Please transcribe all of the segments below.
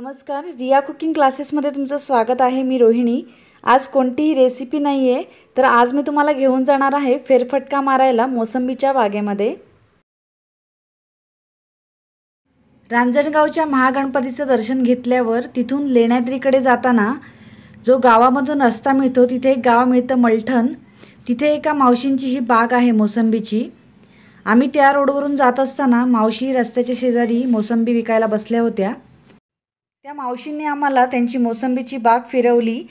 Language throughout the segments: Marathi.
नमस्कार रिया कुकिंग क्लासेसमध्ये तुमचं स्वागत आहे मी रोहिणी आज कोणतीही रेसिपी नाही आहे तर आज मी तुम्हाला घेऊन जाणार आहे फेरफटका मारायला मोसंबीच्या बागेमध्ये रांजणगावच्या महागणपतीचं दर्शन घेतल्यावर तिथून लेण्याद्रीकडे जाताना जो गावामधून रस्ता मिळतो तिथे एक गाव मिळतं मलठण तिथे एका मावशींची ही बाग आहे मोसंबीची आम्ही त्या रोडवरून जात असताना मावशी रस्त्याच्या शेजारी मोसंबी विकायला बसल्या होत्या त्या मावशींनी आम्हाला त्यांची मोसंबीची बाग फिरवली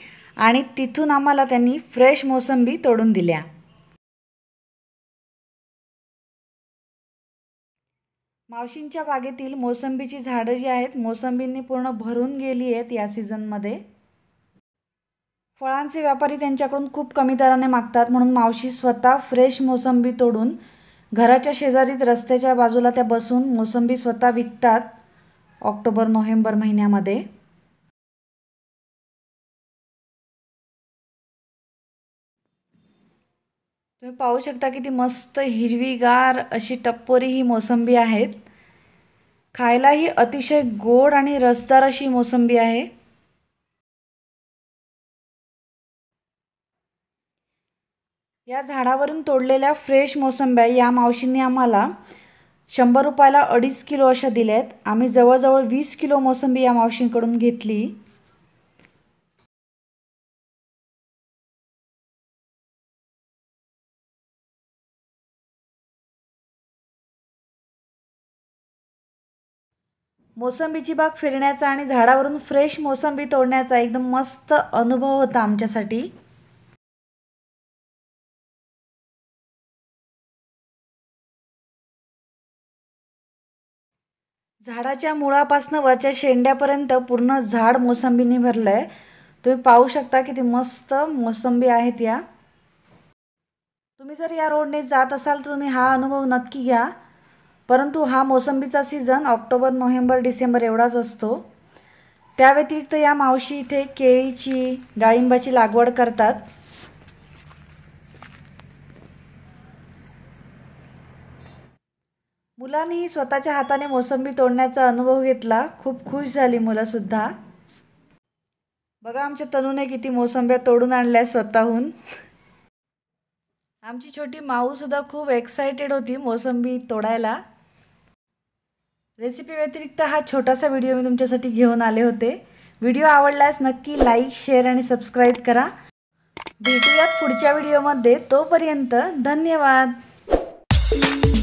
आणि तिथून आम्हाला त्यांनी फ्रेश मोसंबी तोडून दिल्या मावशींच्या बागेतील मोसंबीची झाडं जी आहेत मोसंबींनी पूर्ण भरून गेली आहेत या सीझनमध्ये फळांचे व्यापारी त्यांच्याकडून खूप कमी दराने मागतात म्हणून मावशी स्वतः फ्रेश मोसंबी तोडून घराच्या शेजारीच रस्त्याच्या बाजूला त्या बसून मोसंबी स्वतः विकतात ऑक्टोबर नोव्हेंबर महिन्यामध्ये तुम्ही पाहू शकता किती मस्त हिरवीगार अशी टप्पोरी ही मोसंबी आहेत ही अतिशय गोड आणि रसदार अशी मोसंबी आहे या झाडावरून तोडलेल्या फ्रेश मोसंब्या या मावशींनी आम्हाला शंभर रुपयाला अडीच किलो अशा दिल्यात आम्ही जवळजवळ वीस किलो मोसंबी या मावशींकडून घेतली मोसंबीची बाग फिरण्याचा आणि झाडावरून फ्रेश मोसंबी तोडण्याचा एकदम मस्त अनुभव होता आमच्यासाठी झाडाच्या मुळापासनं वरच्या शेंड्यापर्यंत पूर्ण झाड मोसंबीने भरलं आहे तुम्ही पाहू शकता किती मस्त मोसंबी आहेत या तुम्ही जर या रोडने जात असाल तर तुम्ही हा अनुभव नक्की घ्या परंतु हा मोसंबीचा सीझन ऑक्टोबर नोव्हेंबर डिसेंबर एवढाच असतो त्या व्यतिरिक्त या मावशी इथे केळीची डाळिंबाची लागवड करतात मुलांनी स्वतःच्या हाताने मोसंबी तोडण्याचा अनुभव घेतला खूप खुश झाली मुलंसुद्धा बघा आमच्या तनूने किती मोसंब्या तोडून आणल्या स्वतःहून आमची छोटी माऊसुद्धा खूप एक्सायटेड होती मोसंबी तोडायला रेसिपी व्यतिरिक्त हा छोटासा व्हिडिओ मी तुमच्यासाठी घेऊन आले होते व्हिडिओ आवडल्यास नक्की लाईक शेअर आणि सबस्क्राईब करा भेटूयात पुढच्या व्हिडिओमध्ये तोपर्यंत धन्यवाद